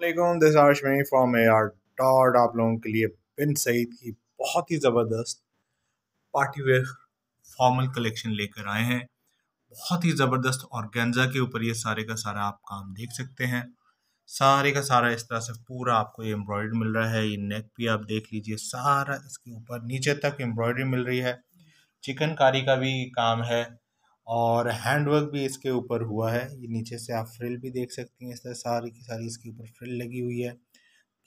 वालेकुम दिस आर्श मई from A R dot आप लोगों के लिए बिन सईद की बहुत ही ज़बरदस्त पार्टी वेयर फॉर्मल कलेक्शन लेकर आए हैं बहुत ही ज़बरदस्त और गेंजा के ऊपर ये सारे का सारा आप काम देख सकते हैं सारे का सारा इस तरह से पूरा आपको ये एम्ब्रॉयड मिल रहा है ये नेक भी आप देख लीजिए सारा इसके ऊपर नीचे तक एम्ब्रॉयडरी मिल रही है चिकनकारी का भी काम है और हैंडवर्क भी इसके ऊपर हुआ है ये नीचे से आप फ्रिल भी देख सकती हैं इस तरह सारी की सारी इसके ऊपर फ्रिल लगी हुई है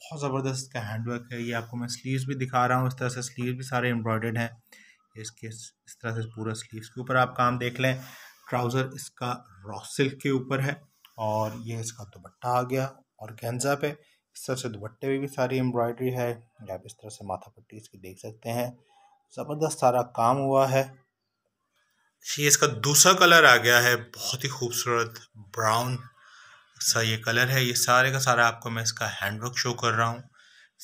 बहुत ज़बरदस्त इसका हैंडवर्क है ये आपको मैं स्लीव्स भी दिखा रहा हूँ इस तरह से स्लीव भी सारे एम्ब्रॉयडर्ड हैं इसके इस तरह से पूरा स्लीव्स के ऊपर आप काम देख लें ट्राउज़र इसका रॉ सिल्क के ऊपर है और ये इसका दुपट्टा आ गया और गेंजा पे इस तरह से दुपट्टे में भी सारी एम्ब्रॉयडरी है आप इस तरह से माथा पट्टी इसकी देख सकते हैं ज़बरदस्त सारा काम हुआ है ये इसका दूसरा कलर आ गया है बहुत ही खूबसूरत ब्राउन सा ये कलर है ये सारे का सारा आपको मैं इसका हैंडवर्क शो कर रहा हूँ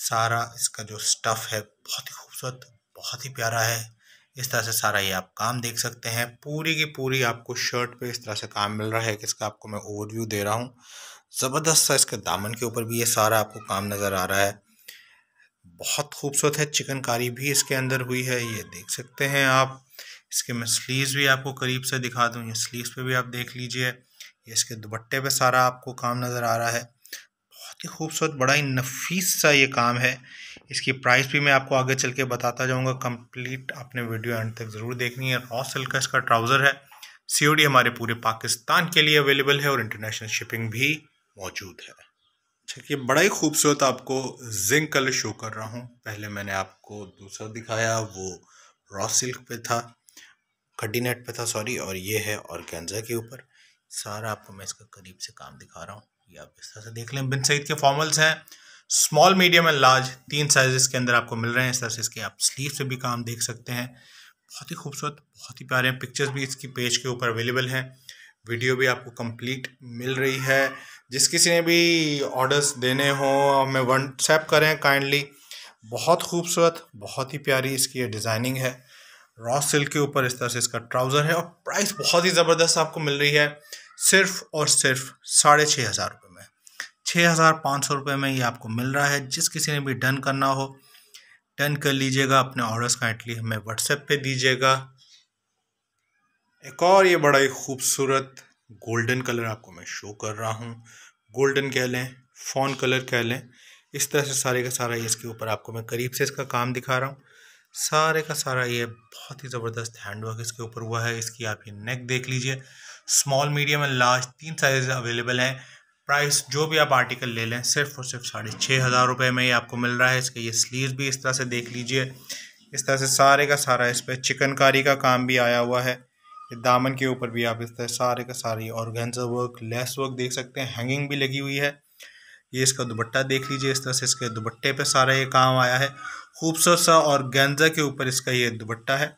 सारा इसका जो स्टफ़ है बहुत ही खूबसूरत बहुत ही प्यारा है इस तरह से सारा ये आप काम देख सकते हैं पूरी की पूरी आपको शर्ट पे इस तरह से काम मिल रहा है कि इसका आपको मैं ओवरव्यू दे रहा हूँ ज़बरदस्त सा इसके दामन के ऊपर भी ये सारा आपको काम नज़र आ रहा है बहुत खूबसूरत है चिकनकारी भी इसके अंदर हुई है ये देख सकते हैं आप इसके मैं स्लीव्स भी आपको करीब से दिखा दूँ ये स्लीव्स पे भी आप देख लीजिए ये इसके दुपट्टे पे सारा आपको काम नज़र आ रहा है बहुत ही खूबसूरत बड़ा ही नफीस सा ये काम है इसकी प्राइस भी मैं आपको आगे चल के बताता जाऊँगा कम्प्लीट आपने वीडियो एंड तक ज़रूर देखनी है रॉ सिल्क का इसका ट्राउज़र है सी हमारे पूरे पाकिस्तान के लिए अवेलेबल है और इंटरनेशनल शिपिंग भी मौजूद है अच्छा ये बड़ा ही खूबसूरत आपको जिंक कलर शो कर रहा हूँ पहले मैंने आपको दूसरा दिखाया वो रॉ सिल्क पे था खड्डी नेट पे था सॉरी और ये है और कैंजा के ऊपर सारा आपको मैं इसका करीब से काम दिखा रहा हूँ ये आप इस तरह से देख लें बिन सईद के फॉर्मल्स हैं स्मॉल मीडियम एंड लार्ज तीन साइजेस के अंदर आपको मिल रहे हैं इस तरह से इसके आप स्लीव से भी काम देख सकते हैं बहुत ही खूबसूरत बहुत ही प्यारे हैं पिक्चर्स भी इसकी पेज के ऊपर अवेलेबल हैं वीडियो भी आपको कंप्लीट मिल रही है जिस किसी ने भी ऑर्डर्स देने हों हमें व्हाट्सएप करें काइंडली बहुत खूबसूरत बहुत ही प्यारी इसकी डिज़ाइनिंग है रॉ सिल्क के ऊपर इस तरह से इसका ट्राउज़र है और प्राइस बहुत ही ज़बरदस्त आपको मिल रही है सिर्फ और सिर्फ साढ़े छः हज़ार रुपये में छः हज़ार पाँच सौ रुपये में ये आपको मिल रहा है जिस किसी ने भी डन करना हो डन कर लीजिएगा अपने ऑर्डर्स काइंडली हमें व्हाट्सएप पे दीजिएगा एक और ये बड़ा ही खूबसूरत गोल्डन कलर आपको मैं शो कर रहा हूँ गोल्डन कह लें फ़ोन कलर कह लें इस तरह से सारे का सारा इसके ऊपर आपको मैं करीब से इसका काम दिखा रहा हूँ सारे का सारा ये बहुत ही ज़बरदस्त हैंडवर्क इसके ऊपर हुआ है इसकी आप ये नेक देख लीजिए स्मॉल मीडियम एंड लार्ज तीन साइज अवेलेबल हैं प्राइस जो भी आप आर्टिकल ले लें सिर्फ और सिर्फ साढ़े छः हज़ार रुपये में ही आपको मिल रहा है इसके ये स्लीव भी इस तरह से देख लीजिए इस तरह से सारे का सारा इस पर चिकनकारी का काम भी आया हुआ है दामन के ऊपर भी आप इस तरह सारे का सारे ऑर्गेन्जा वर्क लेस वर्क देख सकते हैं हैंगिंग भी लगी हुई है ये इसका दुपट्टा देख लीजिए इस तरह से इसके दुपट्टे पे सारा ये काम आया है खूबसूरत सा और गेंजा के ऊपर इसका ये दुपट्टा है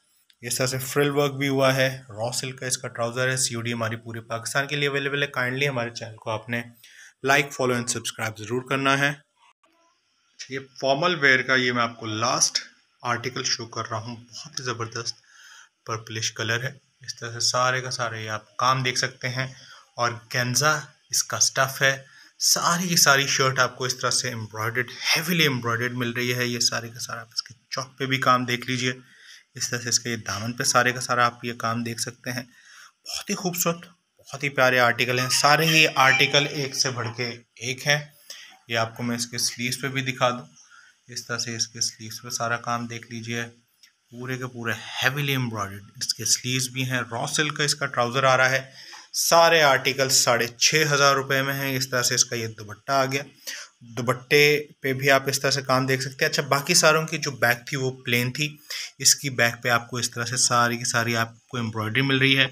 इस तरह से फ्रिल वर्क भी हुआ है रॉ सिल्क का इसका ट्राउज़र है ओडी हमारी पूरे पाकिस्तान के लिए अवेलेबल है काइंडली हमारे चैनल को आपने लाइक फॉलो एंड सब्सक्राइब ज़रूर करना है अच्छा, ये फॉर्मल वेयर का ये मैं आपको लास्ट आर्टिकल शो कर रहा हूँ बहुत ही ज़बरदस्त पर्पलिश कलर है इस तरह से सारे का सारे आप काम देख सकते हैं और गेंजा इसका स्टफ़ है सारी की सारी शर्ट आपको इस तरह से एम्ब्रॉयडर्ड हैवीली एम्ब्रॉयडर्ड मिल रही है ये सारे का सारा आप इसके चौक पे भी काम देख लीजिए इस तरह से इसके दामन पे सारे का सारा आप ये काम देख सकते हैं बहुत ही खूबसूरत बहुत ही प्यारे आर्टिकल हैं सारे ही आर्टिकल एक से बढ़ के एक हैं ये आपको मैं इसके स्लीवस पे भी दिखा दूँ इस तरह से इसके स्लीवस पर सारा काम देख लीजिए पूरे के पूरे हैवीली एम्ब्रॉयड इसके स्लीव भी हैं रॉ सिल्क का इसका ट्राउज़र आ रहा है सारे आर्टिकल साढ़े छः हज़ार रुपये में हैं इस तरह से इसका ये दुबट्टा आ गया दुबट्टे पे भी आप इस तरह से काम देख सकते हैं अच्छा बाकी सारों की जो बैक थी वो प्लेन थी इसकी बैक पे आपको इस तरह से सारी की सारी आपको एम्ब्रॉयडरी मिल रही है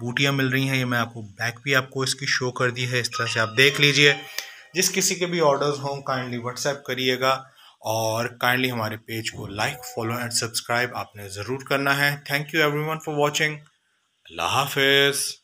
बूटियाँ मिल रही हैं ये मैं आपको बैक भी आपको इसकी शो कर दी है इस तरह से आप देख लीजिए जिस किसी के भी ऑर्डर्स हों काइंडली व्हाट्सएप करिएगा और काइंडली हमारे पेज को लाइक फॉलो एंड सब्सक्राइब आपने ज़रूर करना है thank you everyone for watching अल्लाह हाफिज़